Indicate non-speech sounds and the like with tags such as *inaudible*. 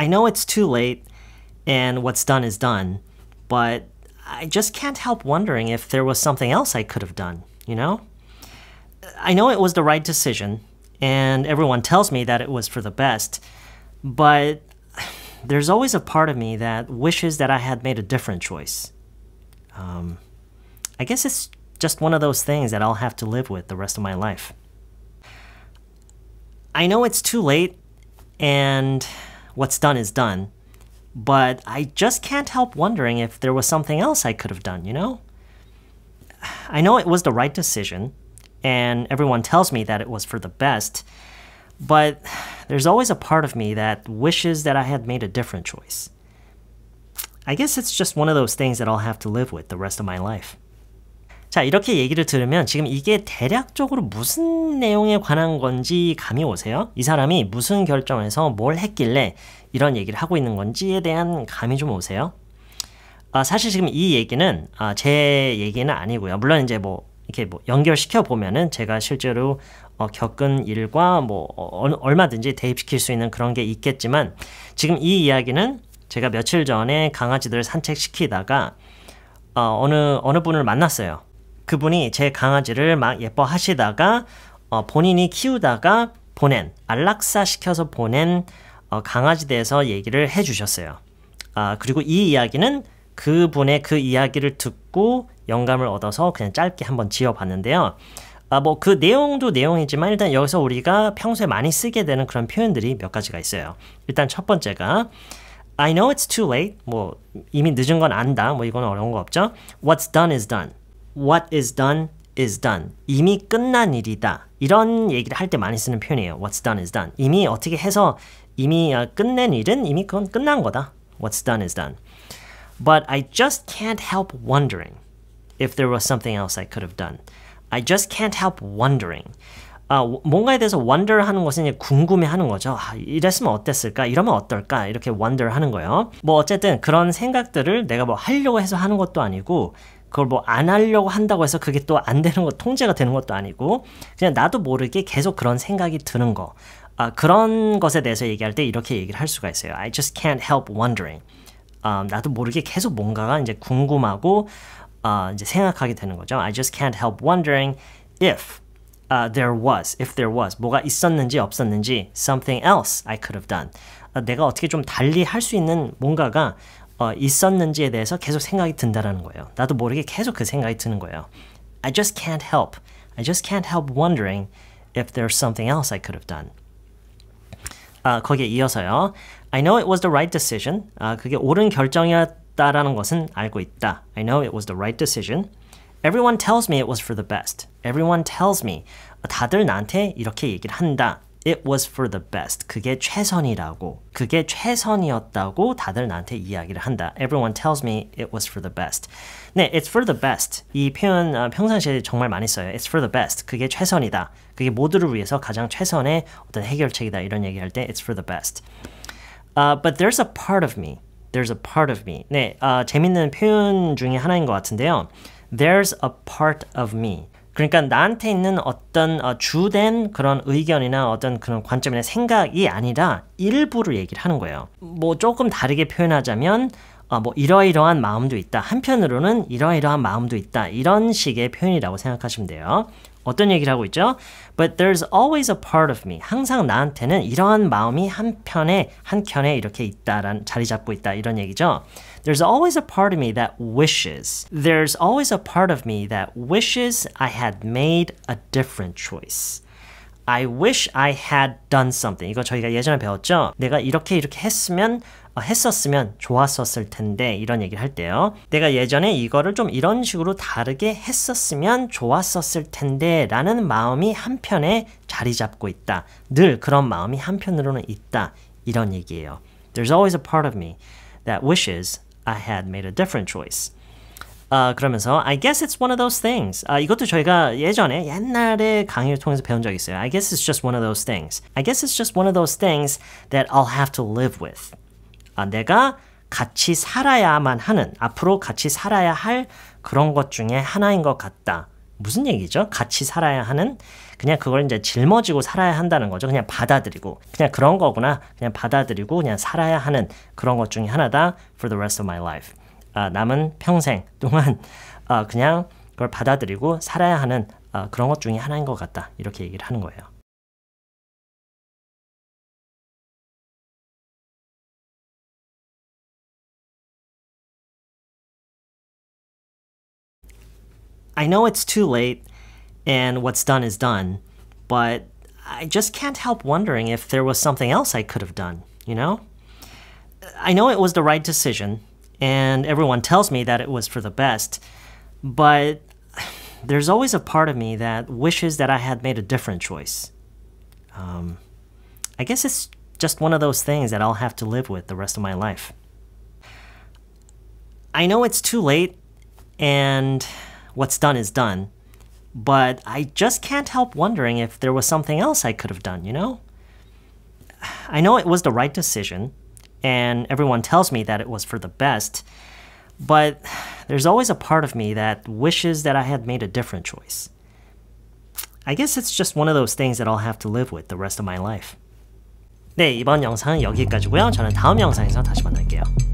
I know it's too late and what's done is done, but I just can't help wondering if there was something else I could have done, you know? I know it was the right decision, and everyone tells me that it was for the best, but there's always a part of me that wishes that I had made a different choice. Um, I guess it's just one of those things that I'll have to live with the rest of my life. I know it's too late, and what's done is done. But I just can't help wondering if there was something else I could have done, you know? *sighs* I know it was the right decision, and everyone tells me that it was for the best, but *sighs* there's always a part of me that wishes that I had made a different choice. I guess it's just one of those things that I'll have to live with the rest of my life. 자, 이렇게 얘기를 들으면 지금 이게 대략적으로 무슨 내용에 관한 건지 감이 오세요? 이 사람이 무슨 결정을 해서 뭘 했길래 이런 얘기를 하고 있는 건지에 대한 감이 좀 오세요? 아, 사실 지금 이 얘기는 아, 제 얘기는 아니고요. 물론 이제 뭐 이렇게 뭐 연결시켜 보면은 제가 실제로 어, 겪은 일과 뭐 어, 얼마든지 대입시킬 수 있는 그런 게 있겠지만 지금 이 이야기는 제가 며칠 전에 강아지들을 산책시키다가 어, 어느 어느 분을 만났어요. 그분이 제 강아지를 막 예뻐하시다가 어, 본인이 키우다가 보낸 안락사 시켜서 보낸 어, 강아지 대해서 얘기를 해주셨어요. 아 그리고 이 이야기는 그분의 그 이야기를 듣고 영감을 얻어서 그냥 짧게 한번 지어봤는데요. 아, 뭐그 내용도 내용이지만 일단 여기서 우리가 평소에 많이 쓰게 되는 그런 표현들이 몇 가지가 있어요. 일단 첫 번째가 I know it's too late. 뭐 이미 늦은 건 안다. 뭐 이건 어려운 거 없죠. What's done is done. what is done is done. 이미 끝난 일이다. 이런 얘기를 할때 많이 쓰는 표현이에요. What's done is done. 이미 어떻게 해서 이미 끝낸 일은 이미 그건 끝난 거다. What's done is done. But I just can't help wondering if there was something else I could have done. I just can't help wondering. 아, 뭔가에 대해서 wonder 하는 것은 궁금해 하는 거죠. 아, 이랬으면 어땠을까? 이러면 어떨까? 이렇게 wonder 하는 거예요. 뭐 어쨌든 그런 생각들을 내가 뭐 하려고 해서 하는 것도 아니고 그걸 뭐 안 하려고 한다고 해서 그게 또 안 되는 거 통제가 되는 것도 아니고 그냥 나도 모르게 계속 그런 생각이 드는 거. 아, 그런 것에 대해서 얘기할 때 이렇게 얘기를 할 수가 있어요. I just can't help wondering. 아, 나도 모르게 계속 뭔가가 이제 궁금하고 아, 이제 생각하게 되는 거죠. I just can't help wondering if uh, there was, if there was, 뭐가 있었는지 없었는지 something else I could have done. 어, 내가 어떻게 좀 달리 할 수 있는 뭔가가 어, 있었는지에 대해서 계속 생각이 든다라는 거예요. 나도 모르게 계속 그 생각이 드는 거예요. I just can't help. I just can't help wondering if there's something else I could have done. 아, 거기에 이어서요. I know it was the right decision. 아, 그게 옳은 결정이었다라는 것은 알고 있다. I know it was the right decision. Everyone tells me it was for the best. Everyone tells me. 다들 나한테 이렇게 얘기를 한다. It was for the best. 그게 최선이라고. 그게 최선이었다고 다들 나한테 이야기를 한다. Everyone tells me it was for the best. 네, it's for the best. 이 표현 어, 평상시에 정말 많이 써요. It's for the best. 그게 최선이다. 그게 모두를 위해서 가장 최선의 어떤 해결책이다. 이런 얘기할 때 it's for the best. Uh, but there's a part of me. There's a part of me. 네, 어, 재밌는 표현 중에 하나인 것 같은데요. there's a part of me. 그러니까 나한테 있는 어떤 어, 주된 그런 의견이나 어떤 그런 관점이나 생각이 아니라 일부를 얘기를 하는 거예요. 뭐 조금 다르게 표현하자면 어, 뭐 이러이러한 마음도 있다. 한편으로는 이러이러한 마음도 있다. 이런 식의 표현이라고 생각하시면 돼요. 어떤 얘기를 하고 있죠? But there's always a part of me. 항상 나한테는 이러한 마음이 한편에 한켠에 이렇게 있다란 자리 잡고 있다 이런 얘기죠. there's always a part of me that wishes, there's always a part of me that wishes I had made a different choice. I wish I had done something. 이거 저희가 예전에 배웠죠? 내가 이렇게 이렇게 했으면 어, 했었으면 좋았었을 텐데 이런 얘기를 할 때요. 내가 예전에 이거를 좀 이런 식으로 다르게 했었으면 좋았었을 텐데 라는 마음이 한편에 자리 잡고 있다. 늘 그런 마음이 한편으로는 있다. 이런 얘기예요. There's always a part of me that wishes I had made a different choice. 아, 그러면서 I guess it's one of those things. 아, 이것도 저희가 예전에 옛날에 강의를 통해서 배운 적이 있어요. I guess it's just one of those things. I guess it's just one of those things that I'll have to live with. 아, 내가 같이 살아야만 하는 앞으로 같이 살아야 할 그런 것 중에 하나인 것 같다. 무슨 얘기죠? 같이 살아야 하는 그냥 그걸 이제 짊어지고 살아야 한다는 거죠. 그냥 받아들이고 그냥 그런 거구나. 그냥 받아들이고 그냥 살아야 하는 그런 것 중에 하나다. For the rest of my life. 아, 남은 평생 동안 아, 그냥 그걸 받아들이고 살아야 하는 아, 그런 것 중에 하나인 것 같다. 이렇게 얘기를 하는 거예요. I know it's too late and what's done is done, but I just can't help wondering if there was something else I could have done, you know? I know it was the right decision, and everyone tells me that it was for the best, but there's always a part of me that wishes that I had made a different choice. Um, I guess it's just one of those things that I'll have to live with the rest of my life. I know it's too late, and what's done is done. But I just can't help wondering if there was something else I could have done, you know? I know it was the right decision, and everyone tells me that it was for the best, but there's always a part of me that wishes that I had made a different choice. I guess it's just one of those things that I'll have to live with the rest of my life. 네, 이번 영상은 여기까지고요. 저는 다음 영상에서 다시 만날게요.